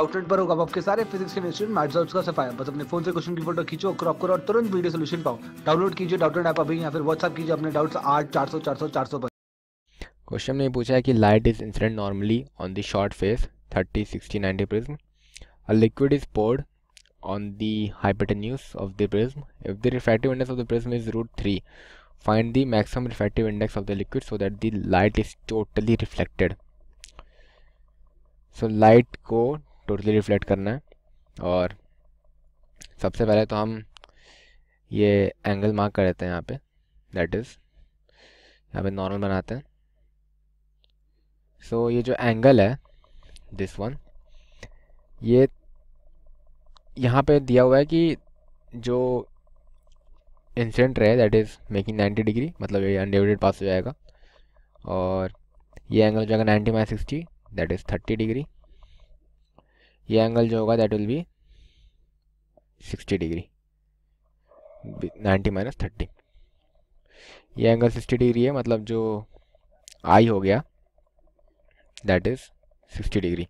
outlet पर होगा आपके सारे फिजिक्स केमिस्ट्री मैथ्स और उसका सफाया बस अपने फोन से क्वेश्चन की फोटो खींचो क्रॉप करो और तुरंत वीडियो सोल्यूशन पाओ डाउनलोड कीजिए डाउटलेट ऐप अभी या फिर व्हाट्सअप कीजिए अपने डाउट्स आठ चार सौ चार सौ चार सौ पर क्वेश्चन ने पूछा है कि light is incident normally on the short face thirty sixty ninety prism a liquid is poured on the hypotenuse of the prism if the refractive index of the prism is root three find the maximum refractive index of the liquid so that the light is totally reflected so light को totally reflect करना है और सबसे पहले तो हम ये angle mark कर देते हैं यहाँ पे दैट इज़ यहाँ पे नॉर्मल बनाते हैं सो so, ये जो एंगल है दिस वन ये यहाँ पे दिया हुआ है कि जो इंसिडेंट रहे दैट इज़ मेकिंग 90 डिग्री मतलब ये अनडिविडेड पास हो जाएगा और ये एंगल हो जाएगा 90 minus sixty that is 30 degree ये एंगल जो होगा that will be sixty degree ninety minus thirty ये एंगल सिक्सटी डिग्री है मतलब जो आई हो गया that is sixty degree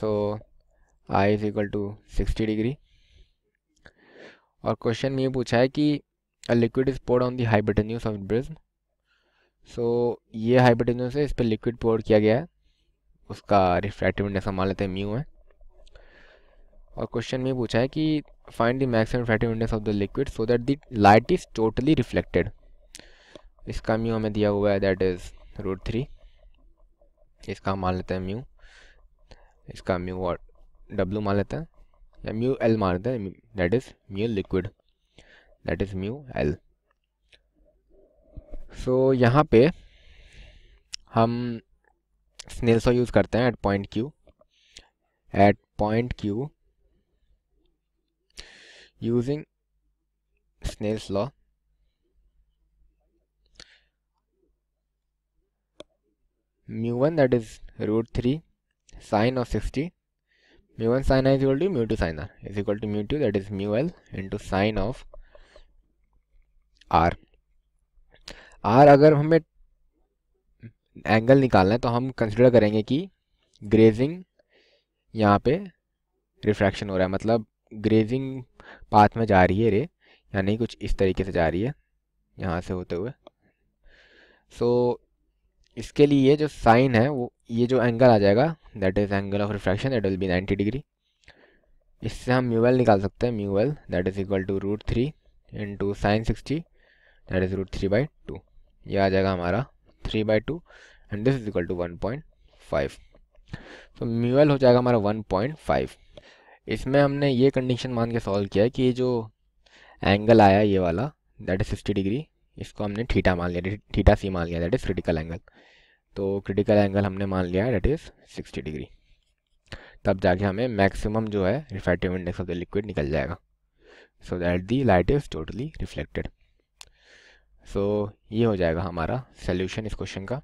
so I is equal to sixty degree और क्वेश्चन में ये पूछा है कि a liquid is poured on the hypotenuse of prism so ये हाइब्रिटेन्यूस है इस पर लिक्विड पोर्ड किया गया है उसका रिफ्रैक्टिव इंडेक्स हम मान लेते हैं म्यू है और क्वेश्चन में पूछा है कि find the maximum refractive index of the liquid so that the light is totally reflected इसका म्यू हमें दिया हुआ है दैट इज़ रूट थ्री इसका मान लेते हैं म्यू इसका म्यू और डब्ल्यू मान लेते हैं या म्यू एल मान लेते हैं that is mu liquid that is mu L so यहाँ पे हम स्नेल्सो यूज़ करते हैं at point Q at point Q using Snell's law mu 1 that is root 3 sine of 60 mu 1 sine i is equal to mu 2 sine r is equal to mu 2 that is mu l into sine of r r अगर हमें angle निकालना है तो हम consider करेंगे कि grazing यहाँ पे रिफ्रैक्शन हो रहा है मतलब ग्रेजिंग पाथ में जा रही है रे यानी कुछ इस तरीके से जा रही है यहाँ से होते हुए सो so, इसके लिए जो साइन है वो ये जो एंगल आ जाएगा that is angle of refraction that will be 90 degree इससे हम म्यूएल निकाल सकते हैं mu L that is equal to root three into sine sixty that is root three by two ये आ जाएगा हमारा 3 बाई टू and this is equal to 1.5 point तो म्यू हो जाएगा हमारा 1.5 इसमें हमने ये कंडीशन मान के सॉल्व किया है कि ये जो एंगल आया ये वाला दैट इज़ सिक्सटी डिग्री इसको हमने ठीटा मान लिया थीटा सी मान लिया दैट इज़ क्रिटिकल एंगल तो क्रिटिकल एंगल हमने मान लिया है दैट इज़ सिक्सटी डिग्री तब जाके हमें मैक्सिमम जो है reflective index of the liquid निकल जाएगा so that the light is totally reflected so so, ये हो जाएगा हमारा सोल्यूशन इस क्वेश्चन का